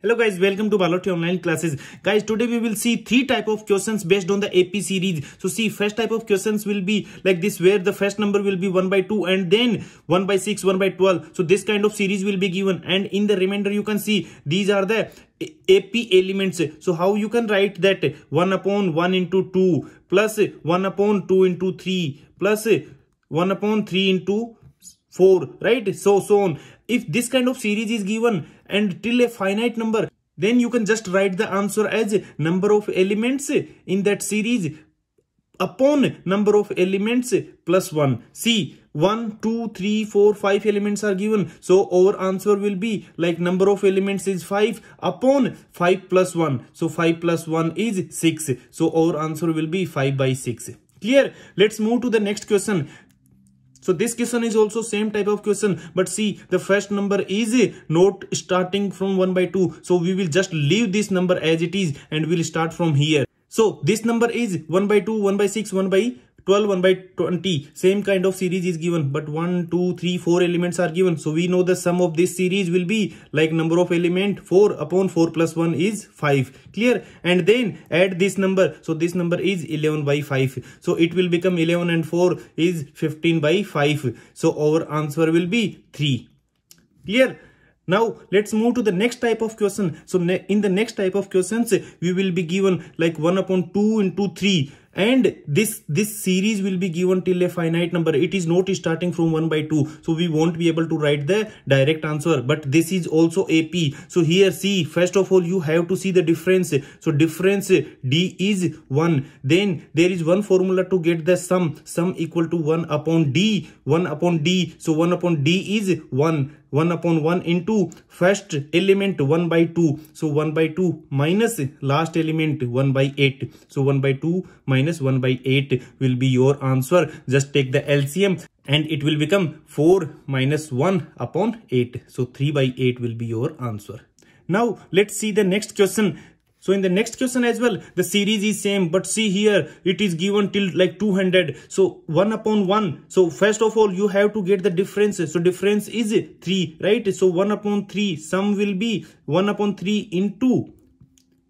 hello guys welcome to balotti online classes guys today we will see three type of questions based on the ap series so see first type of questions will be like this where the first number will be 1 by 2 and then 1 by 6 1 by 12 so this kind of series will be given and in the remainder you can see these are the AP elements. So how you can write that 1 upon 1 into 2 plus 1 upon 2 into 3 plus 1 upon 3 into 4 right so so on if this kind of series is given and till a finite number then you can just write the answer as number of elements in that series upon number of elements plus 1 see 1 2 3 4 5 elements are given so our answer will be like number of elements is 5 upon 5 plus 1 so 5 plus 1 is 6 so our answer will be 5 by 6 clear let's move to the next question so this question is also same type of question. But see, the first number is not starting from 1 by 2. So we will just leave this number as it is and we'll start from here. So this number is 1 by 2, 1 by 6, 1 by 12 1 by 20 same kind of series is given but 1 2 3 4 elements are given so we know the sum of this series will be like number of element 4 upon 4 plus 1 is 5 clear and then add this number so this number is 11 by 5 so it will become 11 and 4 is 15 by 5 so our answer will be 3 clear now let's move to the next type of question so in the next type of questions we will be given like 1 upon 2 into 3 and this this series will be given till a finite number it is not starting from 1 by 2 so we won't be able to write the direct answer but this is also ap so here see first of all you have to see the difference so difference d is 1 then there is one formula to get the sum sum equal to 1 upon d 1 upon d so 1 upon d is 1 1 upon 1 into first element 1 by 2 so 1 by 2 minus last element 1 by 8 so 1 by 2 minus 1 by 8 will be your answer just take the LCM and it will become 4 minus 1 upon 8 so 3 by 8 will be your answer now let's see the next question so in the next question as well, the series is same, but see here, it is given till like 200. So 1 upon 1. So first of all, you have to get the difference. So difference is 3, right? So 1 upon 3, sum will be 1 upon 3 into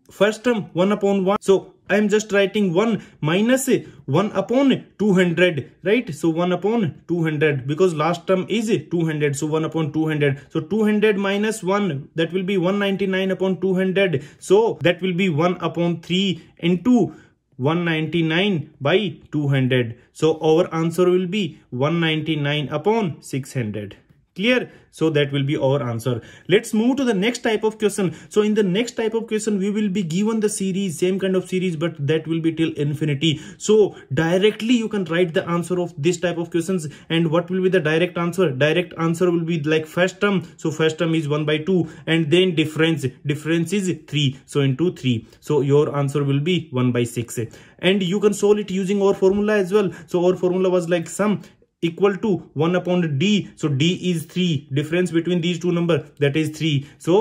first term 1 upon 1. So I am just writing 1 minus 1 upon 200, right? So 1 upon 200 because last term is 200. So 1 upon 200. So 200 minus 1, that will be 199 upon 200. So that will be 1 upon 3 into 199 by 200. So our answer will be 199 upon 600 clear so that will be our answer let's move to the next type of question so in the next type of question we will be given the series same kind of series but that will be till infinity so directly you can write the answer of this type of questions and what will be the direct answer direct answer will be like first term so first term is 1 by 2 and then difference difference is 3 so into 3 so your answer will be 1 by 6 and you can solve it using our formula as well so our formula was like sum equal to 1 upon d so d is 3 difference between these two number that is 3 so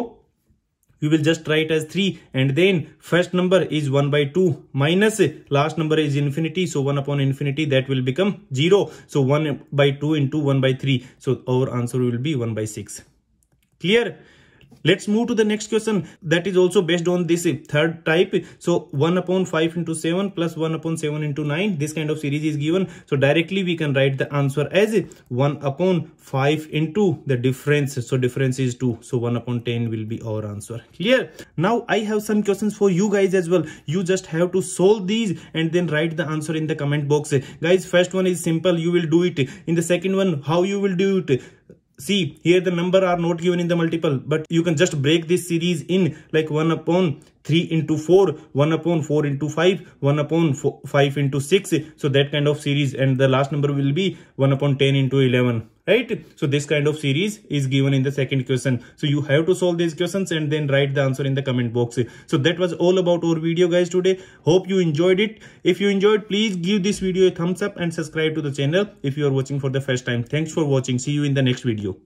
we will just write as 3 and then first number is 1 by 2 minus last number is infinity so 1 upon infinity that will become 0 so 1 by 2 into 1 by 3 so our answer will be 1 by 6 clear Let's move to the next question that is also based on this third type. So 1 upon 5 into 7 plus 1 upon 7 into 9. This kind of series is given. So directly we can write the answer as 1 upon 5 into the difference. So difference is 2. So 1 upon 10 will be our answer. Clear? Now I have some questions for you guys as well. You just have to solve these and then write the answer in the comment box. Guys, first one is simple. You will do it. In the second one, how you will do it See, here the number are not given in the multiple, but you can just break this series in like 1 upon 3 into 4, 1 upon 4 into 5, 1 upon 4, 5 into 6. So that kind of series and the last number will be 1 upon 10 into 11 right? So this kind of series is given in the second question. So you have to solve these questions and then write the answer in the comment box. So that was all about our video guys today. Hope you enjoyed it. If you enjoyed, please give this video a thumbs up and subscribe to the channel if you are watching for the first time. Thanks for watching. See you in the next video.